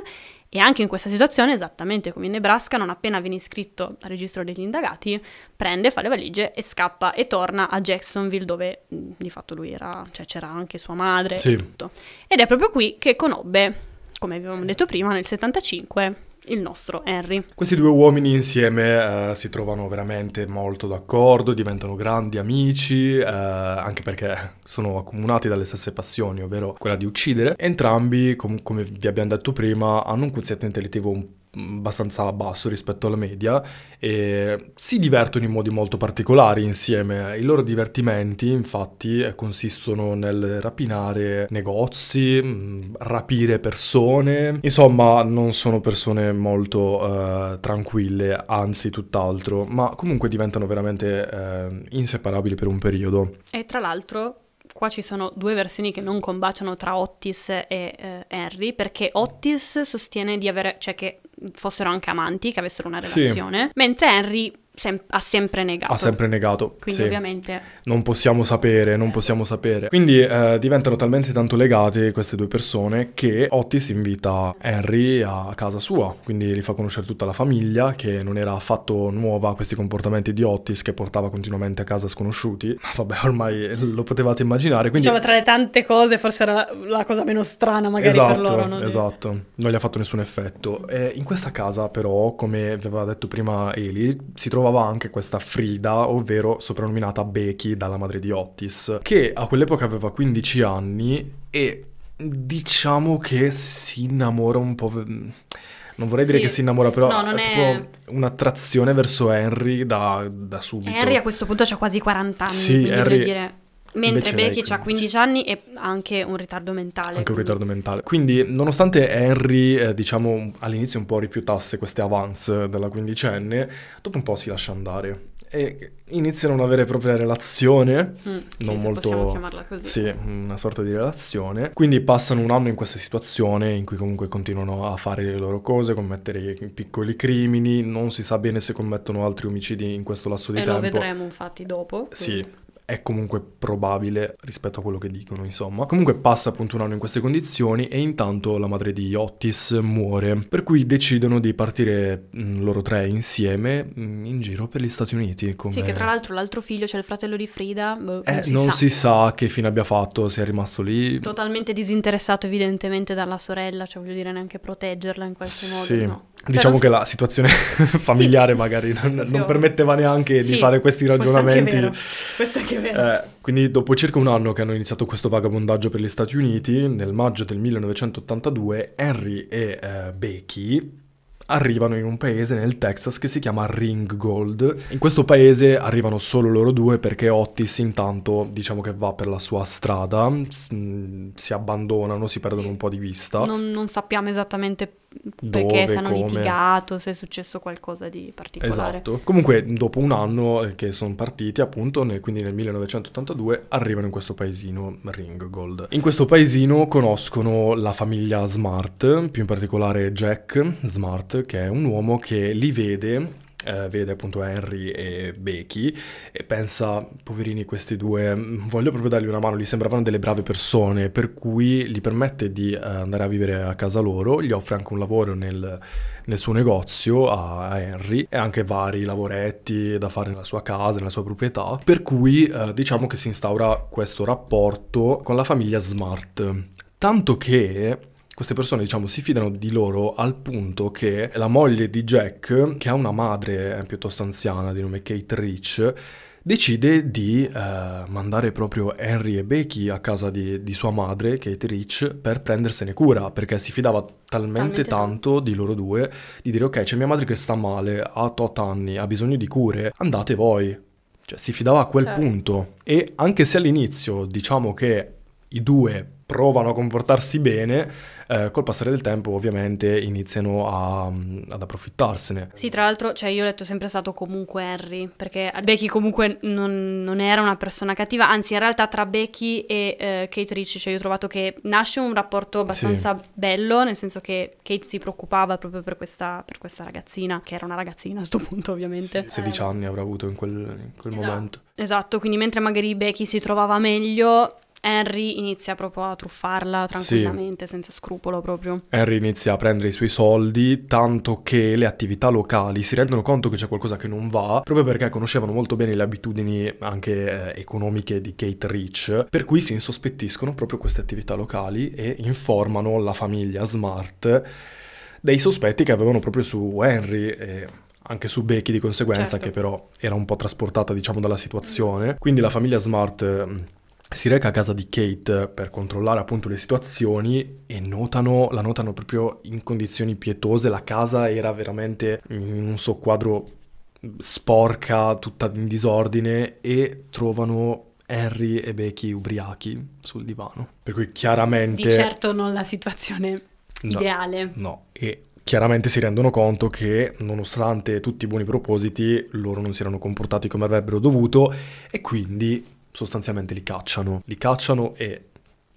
e anche in questa situazione, esattamente come in Nebraska, non appena viene iscritto al registro degli indagati, prende, fa le valigie e scappa e torna a Jacksonville dove mm, di fatto lui era, cioè c'era anche sua madre sì. e tutto. Ed è proprio qui che conobbe, come avevamo eh. detto prima, nel 75 il nostro Henry. Questi due uomini insieme eh, si trovano veramente molto d'accordo, diventano grandi amici, eh, anche perché sono accomunati dalle stesse passioni, ovvero quella di uccidere. Entrambi, com- come vi abbiamo detto prima, hanno un quoziente intellettivo un po' abbastanza basso rispetto alla media e si divertono in modi molto particolari insieme. I loro divertimenti infatti eh, consistono nel rapinare negozi, mm, rapire persone, insomma non sono persone molto eh, tranquille, anzi tutt'altro, ma comunque diventano veramente eh, inseparabili per un periodo. E tra l'altro qua ci sono due versioni che non combaciano tra Otis e eh, Henry, perché Otis sostiene di avere, cioè che fossero anche amanti, che avessero una relazione, sì. mentre Henry Sem- ha sempre negato. Ha sempre negato. Quindi sì. ovviamente... Non possiamo sapere, non possiamo sapere. Quindi eh, diventano talmente tanto legate queste due persone che Otis invita Henry a casa sua, quindi li fa conoscere tutta la famiglia che non era affatto nuova a questi comportamenti di Otis che portava continuamente a casa sconosciuti. Ma vabbè, ormai lo potevate immaginare. Quindi... Diciamo tra le tante cose forse era la cosa meno strana magari esatto, per loro. Non esatto, è... non gli ha fatto nessun effetto. E in questa casa però, come aveva detto prima Eli, si trova trovava anche questa Frida, ovvero soprannominata Becky dalla madre di Otis, che a quell'epoca aveva 15 anni e diciamo che si innamora un po'... Non vorrei sì. dire che si innamora, però no, è tipo è... un'attrazione verso Henry da, da subito. Henry a questo punto ha quasi 40 anni. Sì, Henry dire... Mentre Becky ha 15 anni e ha anche un ritardo mentale. Anche quindi. un ritardo mentale. Quindi, nonostante Henry, eh, diciamo, all'inizio un po' rifiutasse queste avance della quindicenne, dopo un po' si lascia andare e iniziano una vera e propria relazione, mm, non chiamarla così. Sì, una sorta di relazione. Quindi passano un anno in questa situazione in cui comunque continuano a fare le loro cose, commettere piccoli crimini, non si sa bene se commettono altri omicidi in questo lasso di e tempo. Lo vedremo infatti dopo. Quindi. Sì, è comunque probabile rispetto a quello che dicono, insomma. Comunque passa appunto un anno in queste condizioni e intanto la madre di Otis muore, per cui decidono di partire mh, mm, loro tre insieme mh, mm, in giro per gli Stati Uniti. Come... Sì, che tra l'altro l'altro figlio, cioè il fratello di Frida, boh, eh, non, si, non sa. si sa che fine abbia fatto, se è rimasto lì. Totalmente disinteressato evidentemente dalla sorella, cioè voglio dire neanche proteggerla in qualche sì. modo. No. Diciamo Però... che la situazione familiare sì. magari non, non, permetteva neanche sì, di fare questi ragionamenti. Questo è anche vero. Questo è anche eh, quindi dopo circa un anno che hanno iniziato questo vagabondaggio per gli Stati Uniti, nel maggio del 1982 Henry e eh, Becky arrivano in un paese nel Texas che si chiama Ringgold. In questo paese arrivano solo loro due perché Otis intanto diciamo che va per la sua strada, mm, si abbandonano, si perdono sì. un po' di vista. Non, non sappiamo esattamente dove, perché se hanno come. litigato, se è successo qualcosa di particolare. Esatto. Comunque, dopo un anno eh, che sono partiti, appunto, nel, quindi nel 1982, arrivano in questo paesino Ringgold. In questo paesino conoscono la famiglia Smart, più in particolare Jack Smart, che è un uomo che li vede eh, vede appunto Henry e Becky e pensa, poverini questi due, voglio proprio dargli una mano, gli sembravano delle brave persone, per cui gli permette di eh, andare a vivere a casa loro, gli offre anche un lavoro nel, nel suo negozio a, a, Henry e anche vari lavoretti da fare nella sua casa, nella sua proprietà, per cui eh, diciamo che si instaura questo rapporto con la famiglia Smart. Tanto che queste persone diciamo si fidano di loro al punto che la moglie di Jack, che ha una madre eh, piuttosto anziana di nome Kate Rich, decide di eh, mandare proprio Henry e Becky a casa di, di, sua madre, Kate Rich, per prendersene cura, perché si fidava talmente, talmente tanto di loro due, di dire ok c'è mia madre che sta male, ha tot anni, ha bisogno di cure, andate voi. Cioè si fidava a quel certo. punto. E anche se all'inizio diciamo che i due provano a comportarsi bene, eh, col passare del tempo ovviamente iniziano a, ad approfittarsene. Sì, tra l'altro, cioè io ho letto sempre stato comunque Harry, perché Becky comunque non, non era una persona cattiva, anzi in realtà tra Becky e eh, Kate Ricci, cioè io ho trovato che nasce un rapporto abbastanza sì. bello, nel senso che Kate si preoccupava proprio per questa, per questa ragazzina, che era una ragazzina a questo punto ovviamente. Sì, 16 eh. anni avrà avuto in quel, in quel esatto. momento. Esatto, quindi mentre magari Becky si trovava meglio, Henry inizia proprio a truffarla tranquillamente, sì. senza scrupolo proprio. Henry inizia a prendere i suoi soldi, tanto che le attività locali si rendono conto che c'è qualcosa che non va, proprio perché conoscevano molto bene le abitudini anche eh, economiche di Kate Rich, per cui si insospettiscono proprio queste attività locali e informano la famiglia Smart dei sospetti che avevano proprio su Henry. E anche su Becky di conseguenza, certo. che però era un po' trasportata, diciamo, dalla situazione. Quindi la famiglia Smart mm, si reca a casa di Kate per controllare appunto le situazioni e notano, la notano proprio in condizioni pietose, la casa era veramente in un soquadro sporca, tutta in disordine e trovano Henry e Becky ubriachi sul divano. Per cui chiaramente... Di certo non la situazione no, ideale. No, e chiaramente si rendono conto che nonostante tutti i buoni propositi loro non si erano comportati come avrebbero dovuto e quindi sostanzialmente li cacciano. Li cacciano e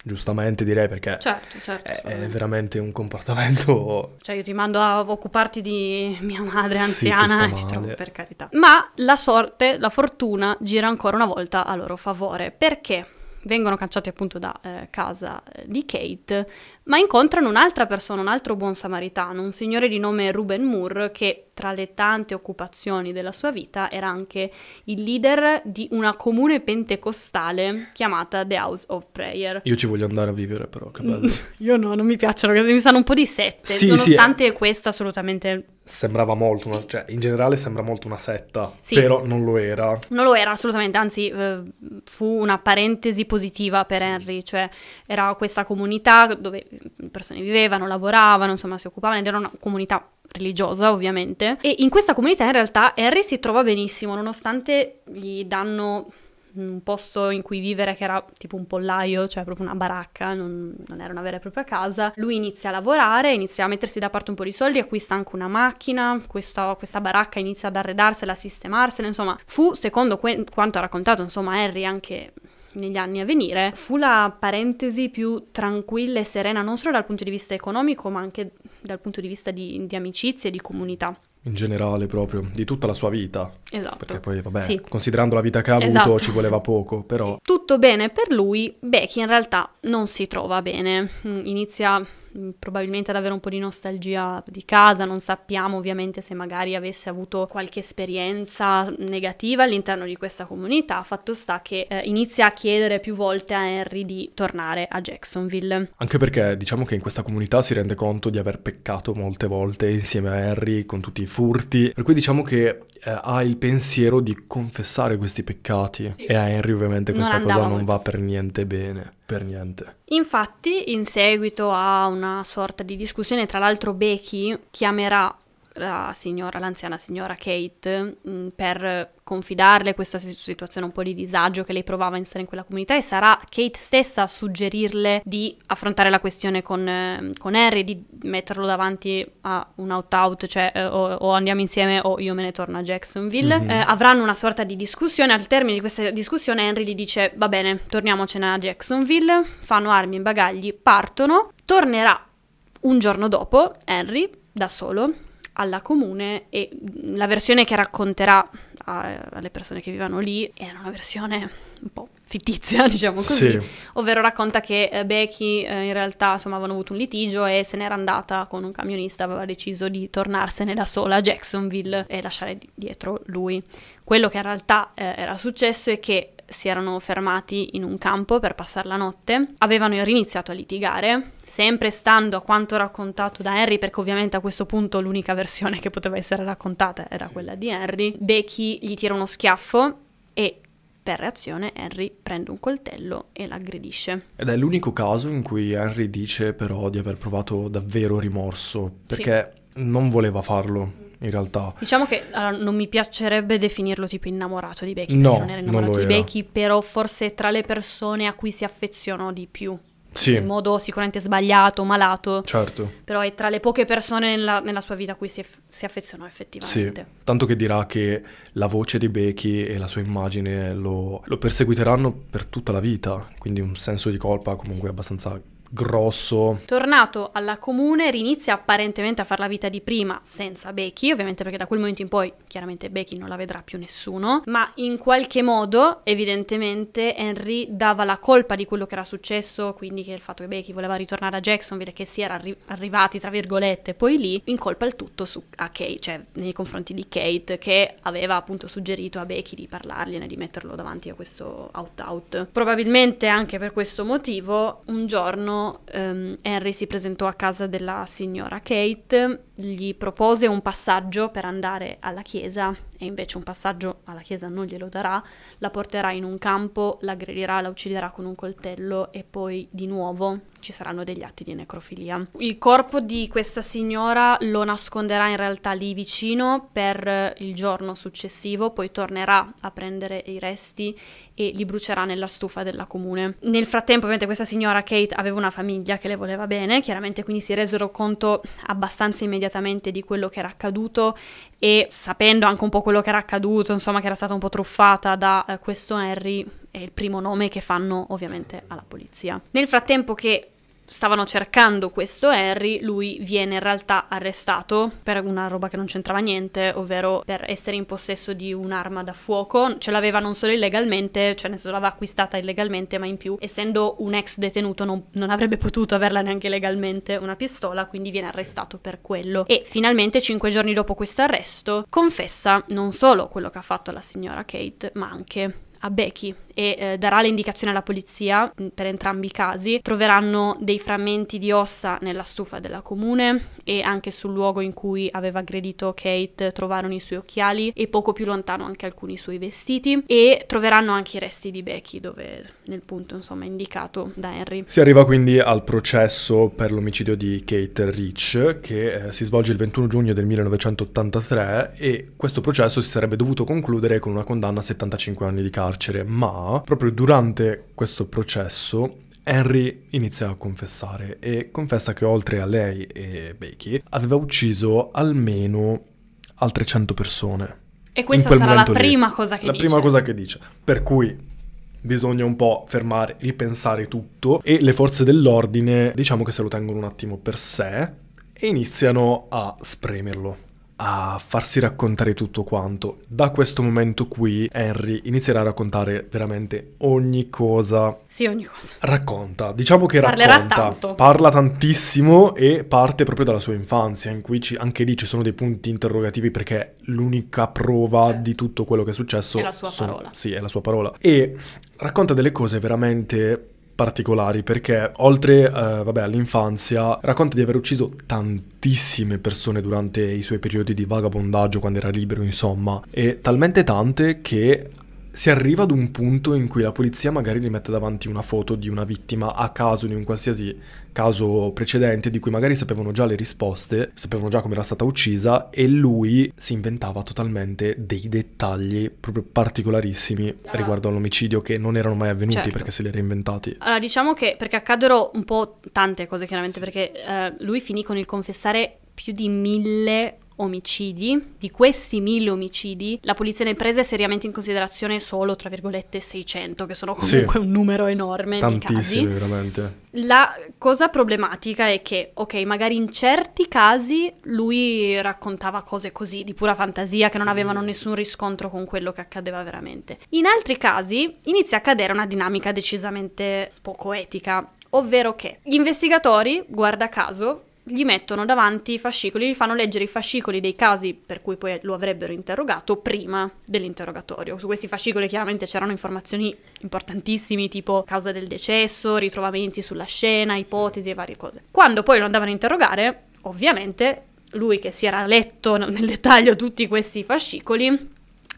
giustamente direi perché certo, certo, è, è, veramente un comportamento cioè io ti mando a occuparti di mia madre anziana sì, e ti trovo per carità ma la sorte la fortuna gira ancora una volta a loro favore perché vengono cacciati appunto da eh, casa eh, di Kate ma incontrano un'altra persona, un altro buon samaritano, un signore di nome Ruben Moore, che tra le tante occupazioni della sua vita era anche il leader di una comune pentecostale chiamata The House of Prayer. Io ci voglio andare a vivere però, che bello. Io no, non mi piacciono, mi sanno un po' di sette, sì, eh. nonostante sì, è... questa assolutamente... Sembrava molto, sì. una, cioè in generale sembra molto una setta, sì. però non lo era. Non lo era assolutamente, anzi eh, fu una parentesi positiva per Henry, cioè era questa comunità dove persone vivevano, lavoravano, insomma si occupavano ed era una comunità religiosa ovviamente. E in questa comunità in realtà Harry si trova benissimo nonostante gli danno un posto in cui vivere che era tipo un pollaio, cioè proprio una baracca, non, non, era una vera e propria casa. Lui inizia a lavorare, inizia a mettersi da parte un po' di soldi, acquista anche una macchina, questa, questa baracca inizia ad arredarsela, a sistemarsela, insomma, fu secondo que- quanto ha raccontato, insomma, Harry anche negli anni a venire, fu la parentesi più tranquilla e serena, non solo dal punto di vista economico, ma anche dal punto di vista di, di amicizie e di comunità in generale proprio, di tutta la sua vita. Esatto. Perché poi, vabbè, sì. considerando la vita che ha avuto esatto. ci voleva poco, però... Sì. Tutto bene per lui, Becky in realtà non si trova bene, mm, inizia Mm, probabilmente ad avere un po' di nostalgia di casa, non sappiamo ovviamente se magari avesse avuto qualche esperienza negativa all'interno di questa comunità, fatto sta che eh, inizia a chiedere più volte a Henry di tornare a Jacksonville. Anche perché diciamo che in questa comunità si rende conto di aver peccato molte volte insieme a Henry con tutti i furti, per cui diciamo che eh, ha il pensiero di confessare questi peccati sì. e a Henry ovviamente questa non cosa non molto. va per niente bene per niente. Infatti, in seguito a una sorta di discussione, tra l'altro Becky chiamerà la signora, l'anziana signora Kate, mh, mm, per confidarle questa situazione un po' di disagio che lei provava in stare in quella comunità e sarà Kate stessa a suggerirle di affrontare la questione con, eh, con Harry, di metterlo davanti a un out-out, cioè eh, o, o, andiamo insieme o io me ne torno a Jacksonville. Mm-hmm. Eh, avranno una sorta di discussione, al termine di questa discussione Henry gli dice va bene, torniamocene a Jacksonville, fanno armi e bagagli, partono, tornerà un giorno dopo Henry da solo alla comune e la versione che racconterà a, alle persone che vivono lì era una versione un po' fittizia, diciamo così, sì. ovvero racconta che eh, Becky eh, in realtà insomma avevano avuto un litigio e se n'era andata con un camionista, aveva deciso di tornarsene da sola a Jacksonville e lasciare di- dietro lui. Quello che in realtà eh, era successo è che si erano fermati in un campo per passare la notte, avevano riniziato a litigare, sempre stando a quanto raccontato da Henry, perché ovviamente a questo punto l'unica versione che poteva essere raccontata era sì. quella di Henry, Becky gli tira uno schiaffo e per reazione Henry prende un coltello e l'aggredisce. Ed è l'unico caso in cui Henry dice però di aver provato davvero rimorso, perché sì. non voleva farlo. In realtà, diciamo che allora, non mi piacerebbe definirlo tipo innamorato di Becky, no, perché non era innamorato non di Becky, però forse tra le persone a cui si affezionò di più sì. in modo sicuramente sbagliato, malato. Certo. Però è tra le poche persone nella, nella sua vita a cui si, si, affezionò effettivamente. Sì. Tanto che dirà che la voce di Becky e la sua immagine lo, lo perseguiteranno per tutta la vita, quindi un senso di colpa comunque sì. abbastanza grosso. Tornato alla comune, rinizia apparentemente a fare la vita di prima senza Becky, ovviamente perché da quel momento in poi chiaramente Becky non la vedrà più nessuno, ma in qualche modo evidentemente Henry dava la colpa di quello che era successo, quindi che il fatto che Becky voleva ritornare a Jacksonville, che si era arri- arrivati tra virgolette poi lì, in colpa il tutto su- a Kate, cioè nei confronti di Kate che aveva appunto suggerito a Becky di parlargliene, di metterlo davanti a questo out out. Probabilmente anche per questo motivo un giorno um, Henry si presentò a casa della signora Kate gli propose un passaggio per andare alla chiesa e invece un passaggio alla chiesa non glielo darà, la porterà in un campo, la aggredirà, la ucciderà con un coltello e poi di nuovo ci saranno degli atti di necrofilia. Il corpo di questa signora lo nasconderà in realtà lì vicino per eh, il giorno successivo, poi tornerà a prendere i resti e li brucerà nella stufa della comune. Nel frattempo ovviamente questa signora Kate aveva una famiglia che le voleva bene, chiaramente quindi si resero conto abbastanza immediatamente immediatamente di quello che era accaduto e sapendo anche un po' quello che era accaduto, insomma che era stata un po' truffata da eh, questo Henry, è il primo nome che fanno ovviamente alla polizia. Nel frattempo che stavano cercando questo Harry, lui viene in realtà arrestato per una roba che non c'entrava niente, ovvero per essere in possesso di un'arma da fuoco. Ce l'aveva non solo illegalmente, cioè ne senso l'aveva acquistata illegalmente, ma in più, essendo un ex detenuto, non, non avrebbe potuto averla neanche legalmente una pistola, quindi viene arrestato per quello. E finalmente, cinque giorni dopo questo arresto, confessa non solo quello che ha fatto la signora Kate, ma anche a Becky e eh, darà le indicazioni alla polizia mm, per entrambi i casi. Troveranno dei frammenti di ossa nella stufa della comune e anche sul luogo in cui aveva aggredito Kate trovarono i suoi occhiali e poco più lontano anche alcuni suoi vestiti e troveranno anche i resti di Becky dove nel punto insomma indicato da Henry. Si arriva quindi al processo per l'omicidio di Kate Rich che eh, si svolge il 21 giugno del 1983 e questo processo si sarebbe dovuto concludere con una condanna a 75 anni di carcere ma proprio durante questo processo, Henry inizia a confessare e confessa che oltre a lei e Becky aveva ucciso almeno altre 100 persone. E questa sarà la prima lì. cosa che la dice. La prima cosa che dice. Per cui bisogna un po' fermare, ripensare tutto e le forze dell'ordine diciamo che se lo tengono un attimo per sé e iniziano a spremerlo a farsi raccontare tutto quanto. Da questo momento qui Henry inizierà a raccontare veramente ogni cosa. Sì, ogni cosa. Racconta, diciamo che Parlerà racconta. Tanto. Parla tantissimo e parte proprio dalla sua infanzia, in cui ci, anche lì ci sono dei punti interrogativi perché l'unica prova sì. di tutto quello che è successo è la sua sono, parola. Sì, è la sua parola. E racconta delle cose veramente particolari perché oltre eh, vabbè, all'infanzia racconta di aver ucciso tantissime persone durante i suoi periodi di vagabondaggio quando era libero insomma e talmente tante che si arriva ad un punto in cui la polizia magari gli mette davanti una foto di una vittima a caso di un qualsiasi caso precedente di cui magari sapevano già le risposte, sapevano già come era stata uccisa e lui si inventava totalmente dei dettagli proprio particolarissimi ah. riguardo all'omicidio che non erano mai avvenuti certo. perché se li era inventati. Allora diciamo che perché accaddero un po' tante cose chiaramente perché eh, lui finì con il confessare più di mille omicidi, di questi mille omicidi, la polizia ne prese seriamente in considerazione solo, tra virgolette, 600, che sono comunque sì, un numero enorme Tantissimi, veramente. La cosa problematica è che, ok, magari in certi casi lui raccontava cose così, di pura fantasia, che non avevano nessun riscontro con quello che accadeva veramente. In altri casi inizia a cadere una dinamica decisamente poco etica, ovvero che gli investigatori, guarda caso, gli mettono davanti i fascicoli, gli fanno leggere i fascicoli dei casi per cui poi lo avrebbero interrogato prima dell'interrogatorio. Su questi fascicoli chiaramente c'erano informazioni importantissime tipo causa del decesso, ritrovamenti sulla scena, ipotesi e varie cose. Quando poi lo andavano a interrogare, ovviamente lui che si era letto nel dettaglio tutti questi fascicoli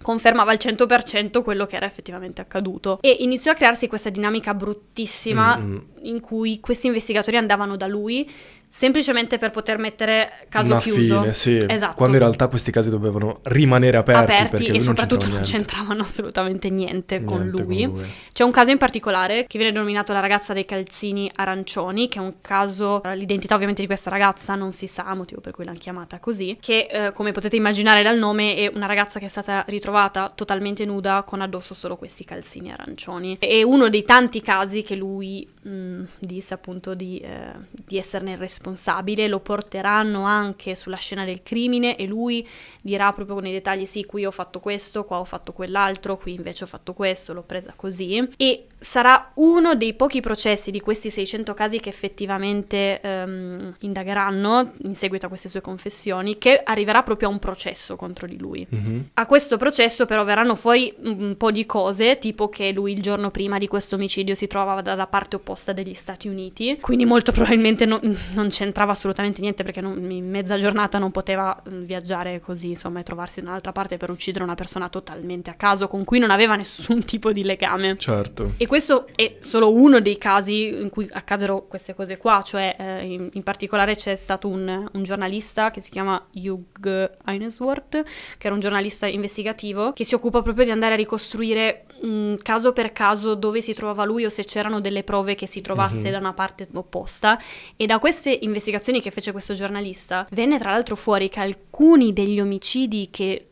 confermava al 100% quello che era effettivamente accaduto. E iniziò a crearsi questa dinamica bruttissima mm-hmm. in cui questi investigatori andavano da lui semplicemente per poter mettere caso Una chiuso. Fine, sì. Esatto. Quando in realtà questi casi dovevano rimanere aperti, aperti e soprattutto non c'entravano assolutamente niente, niente con, lui. con, lui. C'è un caso in particolare che viene denominato la ragazza dei calzini arancioni, che è un caso eh, l'identità ovviamente di questa ragazza non si sa, motivo per cui l'hanno chiamata così, che eh, come potete immaginare dal nome è una ragazza che è stata ritrovata totalmente nuda con addosso solo questi calzini arancioni. È uno dei tanti casi che lui mh, mm, disse appunto di, eh, di esserne responsabile responsabile, lo porteranno anche sulla scena del crimine e lui dirà proprio nei dettagli sì, qui ho fatto questo, qua ho fatto quell'altro, qui invece ho fatto questo, l'ho presa così e sarà uno dei pochi processi di questi 600 casi che effettivamente ehm, indagheranno in seguito a queste sue confessioni che arriverà proprio a un processo contro di lui. Mm-hmm. A questo processo però verranno fuori un po' di cose, tipo che lui il giorno prima di questo omicidio si trovava dalla parte opposta degli Stati Uniti, quindi molto probabilmente non, non c'entrava assolutamente niente perché non, in mezza giornata non poteva mm, viaggiare così, insomma, e trovarsi da un'altra parte per uccidere una persona totalmente a caso con cui non aveva nessun tipo di legame. Certo. E questo è solo uno dei casi in cui accadono queste cose qua, cioè eh, in, in, particolare c'è stato un, un, giornalista che si chiama Hugh Heinesworth, che era un giornalista investigativo, che si occupa proprio di andare a ricostruire mh, mm, caso per caso dove si trovava lui o se c'erano delle prove che si trovasse mm-hmm. da una parte opposta. E da queste investigazioni che fece questo giornalista, venne tra l'altro fuori che alcuni degli omicidi che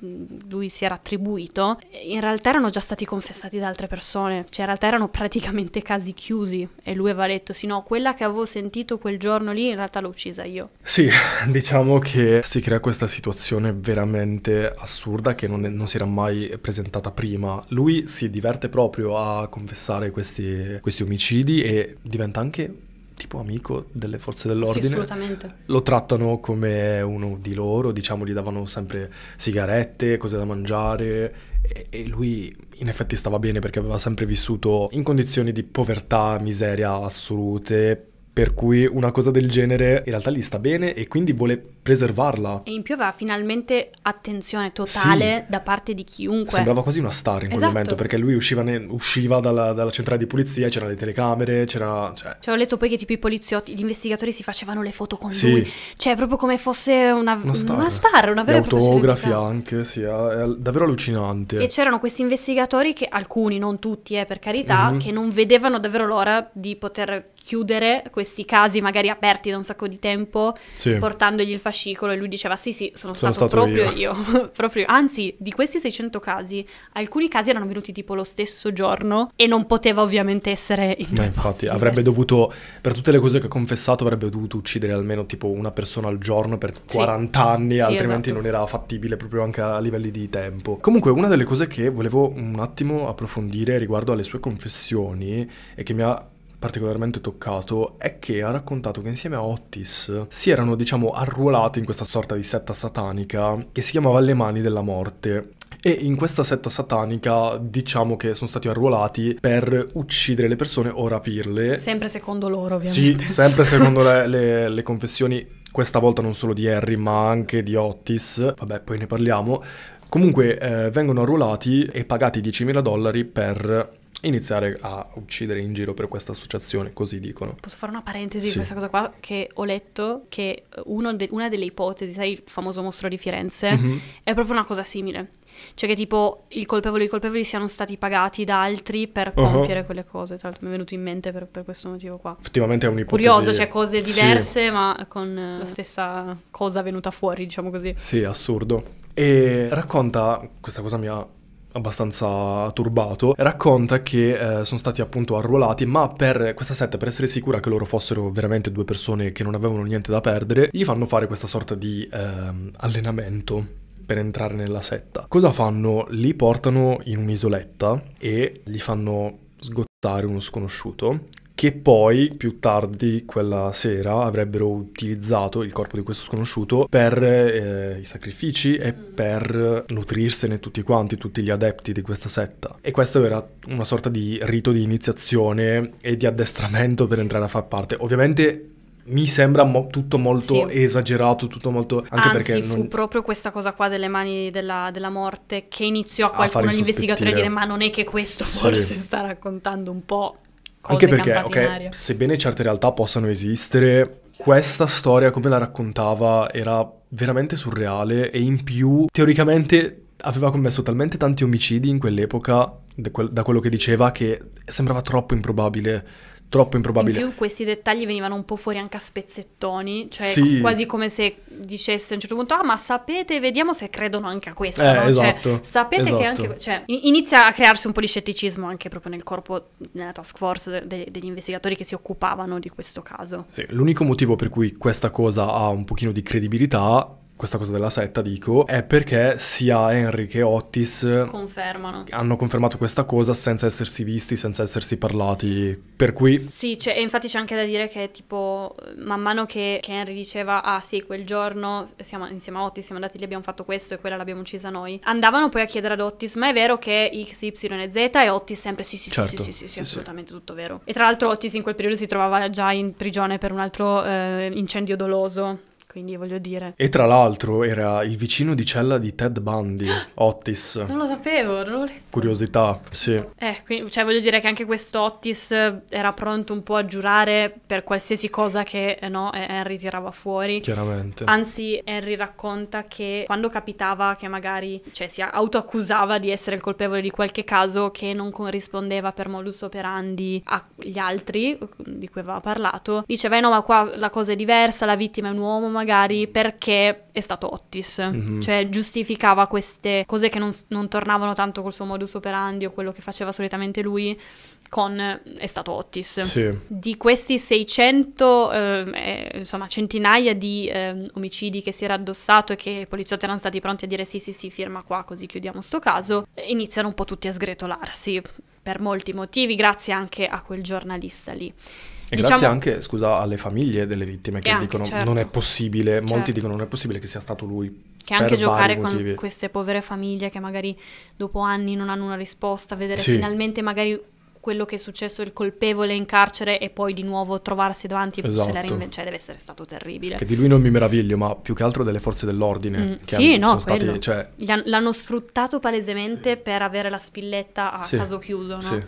lui si era attribuito in realtà erano già stati confessati da altre persone, cioè in realtà erano praticamente casi chiusi e lui aveva detto sì no, quella che avevo sentito quel giorno lì in realtà l'ho uccisa io. Sì, diciamo che si crea questa situazione veramente assurda che non, è, non si era mai presentata prima. Lui si diverte proprio a confessare questi, questi omicidi e diventa anche tipo amico delle forze dell'ordine. Sì, lo trattano come uno di loro, diciamo gli davano sempre sigarette, cose da mangiare e, e lui in effetti stava bene perché aveva sempre vissuto in condizioni di povertà, miseria assolute, per cui una cosa del genere in realtà gli sta bene e quindi vuole preservarla. E in più aveva finalmente attenzione totale sì. da parte di chiunque. Sembrava quasi una star in quel esatto. momento perché lui usciva, ne, usciva dalla, dalla, centrale di polizia, c'erano le telecamere, c'era... Cioè... cioè... ho letto poi che tipo i poliziotti, gli investigatori si facevano le foto con sì. lui. Cioè proprio come fosse una, una, star. una star, una vera e propria autografi anche, sì, è, è davvero allucinante. E c'erano questi investigatori che, alcuni, non tutti eh, per carità, mm-hmm. che non vedevano davvero l'ora di poter chiudere questi casi magari aperti da un sacco di tempo sì. portandogli il fascicolo e lui diceva sì sì sono, sono stato, stato, proprio io, io. proprio. anzi di questi 600 casi alcuni casi erano venuti tipo lo stesso giorno e non poteva ovviamente essere in ma infatti avrebbe dovuto per tutte le cose che ha confessato avrebbe dovuto uccidere almeno tipo una persona al giorno per 40 sì. anni sì, altrimenti esatto. non era fattibile proprio anche a livelli di tempo comunque una delle cose che volevo un attimo approfondire riguardo alle sue confessioni e che mi ha particolarmente toccato è che ha raccontato che insieme a Otis si erano diciamo arruolati in questa sorta di setta satanica che si chiamava Le mani della morte e in questa setta satanica diciamo che sono stati arruolati per uccidere le persone o rapirle. Sempre secondo loro ovviamente. Sì, sempre secondo le, le, le confessioni, questa volta non solo di Harry ma anche di Otis, vabbè poi ne parliamo. Comunque eh, vengono arruolati e pagati 10.000 dollari per iniziare a uccidere in giro per questa associazione, così dicono. Posso fare una parentesi sì. di questa cosa qua? Che ho letto che de- una delle ipotesi, sai, il famoso mostro di Firenze, mm-hmm. è proprio una cosa simile. Cioè che tipo i colpevoli e i colpevoli siano stati pagati da altri per uh-huh. compiere uh-huh. quelle cose. Tra l'altro mi è venuto in mente per, per questo motivo qua. Effettivamente è un'ipotesi. Curioso, cioè cose diverse sì. ma con eh, la stessa cosa venuta fuori, diciamo così. Sì, assurdo. E racconta, questa cosa mi ha abbastanza turbato, racconta che eh, sono stati appunto arruolati, ma per questa setta, per essere sicura che loro fossero veramente due persone che non avevano niente da perdere, gli fanno fare questa sorta di eh, allenamento per entrare nella setta. Cosa fanno? Li portano in un'isoletta e gli fanno sgozzare uno sconosciuto che poi più tardi quella sera avrebbero utilizzato il corpo di questo sconosciuto per eh, i sacrifici e mm. per nutrirsene tutti quanti, tutti gli adepti di questa setta. E questo era una sorta di rito di iniziazione e di addestramento per entrare a far parte. Ovviamente mi sembra mo- tutto molto sì. esagerato, tutto molto... Anche Anzi, perché non... fu proprio questa cosa qua delle mani della, della morte che iniziò a qualcuno, a investigatori, a dire ma non è che questo sì. forse sta raccontando un po' Anche perché, ok, sebbene certe realtà possano esistere, questa storia come la raccontava era veramente surreale e in più teoricamente aveva commesso talmente tanti omicidi in quell'epoca, da quello che diceva, che sembrava troppo improbabile troppo improbabile. In più questi dettagli venivano un po' fuori anche a spezzettoni, cioè sì. quasi come se dicesse a un certo punto, ah ma sapete, vediamo se credono anche a questo. Eh, no? Cioè, esatto, cioè, sapete esatto. che anche... Cioè, inizia a crearsi un po' di scetticismo anche proprio nel corpo, nella task force de- degli investigatori che si occupavano di questo caso. Sì, l'unico motivo per cui questa cosa ha un pochino di credibilità questa cosa della setta, dico, è perché sia Henry che Otis Confermano. hanno confermato questa cosa senza essersi visti, senza essersi parlati. Per cui. Sì, cioè, infatti c'è anche da dire che, tipo, man mano che, che, Henry diceva: Ah, sì, quel giorno siamo, insieme a Otis siamo andati lì, abbiamo fatto questo e quella l'abbiamo uccisa noi. Andavano poi a chiedere ad Otis: Ma è vero che X, Y e Z? E Otis sempre: Sì, sì, certo. sì, sì, sì, sì, sì, assolutamente sì. tutto vero. E tra l'altro, Otis in quel periodo si trovava già in prigione per un altro eh, incendio doloso quindi voglio dire. E tra l'altro era il vicino di cella di Ted Bundy, ah! Otis. Non lo sapevo, non l'ho letto. Curiosità, sì. Eh, quindi, cioè voglio dire che anche questo Otis era pronto un po' a giurare per qualsiasi cosa che eh, no, eh, Henry tirava fuori. Chiaramente. Anzi, Henry racconta che quando capitava che magari cioè, si autoaccusava di essere il colpevole di qualche caso che non corrispondeva per modus operandi agli altri di cui aveva parlato, diceva: eh no, ma qua la cosa è diversa, la vittima è un uomo, ma magari perché è stato Otis, mm-hmm. cioè giustificava queste cose che non, non, tornavano tanto col suo modus operandi o quello che faceva solitamente lui con è stato Otis. Sì. Di questi 600, eh, insomma centinaia di eh, omicidi che si era addossato e che i poliziotti erano stati pronti a dire sì sì sì firma qua così chiudiamo sto caso, iniziano un po' tutti a sgretolarsi per molti motivi, grazie anche a quel giornalista lì. E diciamo... grazie anche, scusa, alle famiglie delle vittime che anche, dicono certo. non è possibile, certo. molti dicono non è possibile che sia stato lui. Che anche giocare con motivi. queste povere famiglie che magari dopo anni non hanno una risposta, vedere sì. finalmente magari quello che è successo il colpevole in carcere e poi di nuovo trovarsi davanti esatto. se la rinvenzione cioè deve essere stato terribile. Che di lui non mi meraviglio, ma più che altro delle forze dell'ordine mm, che sì, hanno, no, sono stati, cioè... L'hanno sfruttato palesemente sì. per avere la spilletta a sì, caso chiuso, no? Sì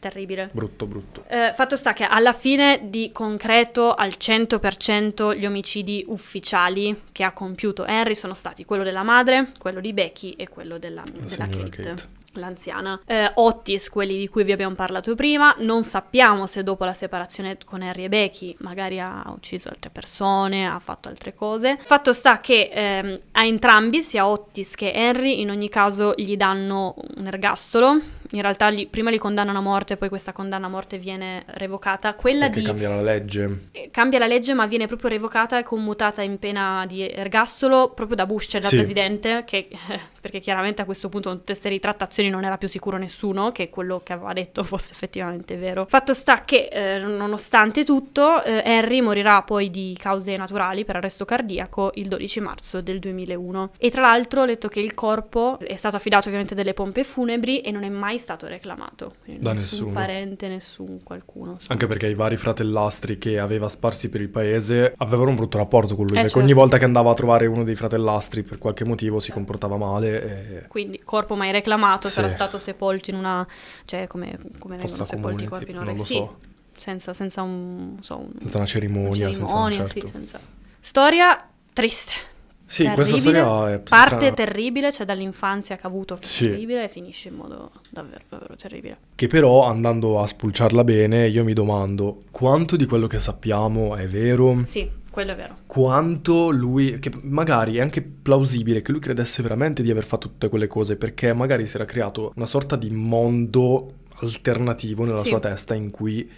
terribile. Brutto, brutto. Eh, fatto sta che alla fine di concreto al 100% gli omicidi ufficiali che ha compiuto Henry sono stati quello della madre, quello di Becky e quello della, della Kate. Kate l'anziana. Eh, Otis, quelli di cui vi abbiamo parlato prima, non sappiamo se dopo la separazione con Harry e Becky magari ha ucciso altre persone, ha fatto altre cose. Fatto sta che ehm, a entrambi, sia Otis che Harry, in ogni caso gli danno un ergastolo in realtà li, prima li condannano a morte, poi questa condanna a morte viene revocata. Quella Perché di. cambia la legge. Eh, cambia la legge, ma viene proprio revocata e commutata in pena di ergassolo proprio da Bush, cioè da sì. presidente, che, perché chiaramente a questo punto con tutte queste ritrattazioni non era più sicuro nessuno che quello che aveva detto fosse effettivamente vero. Fatto sta che, eh, nonostante tutto, eh, Henry morirà poi di cause naturali per arresto cardiaco il 12 marzo del 2001. E tra l'altro ho letto che il corpo è stato affidato ovviamente a delle pompe funebri e non è mai stato reclamato. Da nessun nessuno. parente, nessun qualcuno. Insomma. Anche perché i vari fratellastri che aveva sparsi per il paese avevano un brutto rapporto con lui. Eh, perché certo. ogni volta che andava a trovare uno dei fratellastri per qualche motivo si eh. comportava male. E... Quindi corpo mai reclamato, sì. sarà stato sepolto in una... cioè come, come vengono sepolti i corpi non, non lo sì. so. Senza, senza, un, so, un, senza, una cerimonia, una cerimonia senza un certo. sì, certo. senza... Storia triste sì, questa storia è... Parte tra... terribile, cioè dall'infanzia che ha avuto sì. terribile e finisce in modo davvero, davvero terribile. Che però, andando a spulciarla bene, io mi domando quanto di quello che sappiamo è vero? Sì, quello è vero. Quanto lui... che magari è anche plausibile che lui credesse veramente di aver fatto tutte quelle cose, perché magari si era creato una sorta di mondo alternativo nella sì. sua testa in cui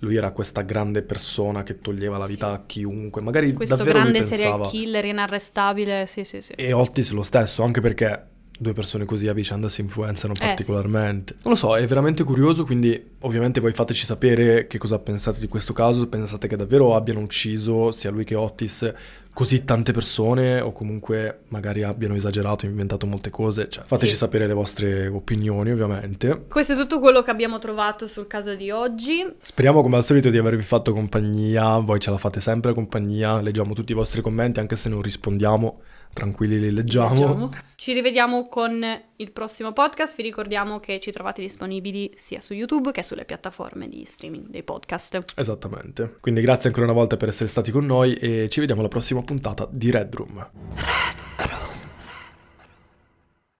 lui era questa grande persona che toglieva la vita sì. a chiunque, magari Questo davvero grande lui serial killer inarrestabile, sì, sì, sì. E Otis lo stesso, anche perché due persone così a vicenda si influenzano eh, particolarmente. Sì. Non lo so, è veramente curioso, quindi ovviamente voi fateci sapere che cosa pensate di questo caso, pensate che davvero abbiano ucciso sia lui che Otis così tante persone o comunque magari abbiano esagerato, inventato molte cose. Cioè, fateci sì. sapere le vostre opinioni, ovviamente. Questo è tutto quello che abbiamo trovato sul caso di oggi. Speriamo, come al solito, di avervi fatto compagnia. Voi ce la fate sempre compagnia. Leggiamo tutti i vostri commenti, anche se non rispondiamo tranquilli li leggiamo. leggiamo. Ci rivediamo con il prossimo podcast, vi ricordiamo che ci trovate disponibili sia su YouTube che sulle piattaforme di streaming dei podcast. Esattamente. Quindi grazie ancora una volta per essere stati con noi e ci vediamo alla prossima puntata di Red Room. Red Room.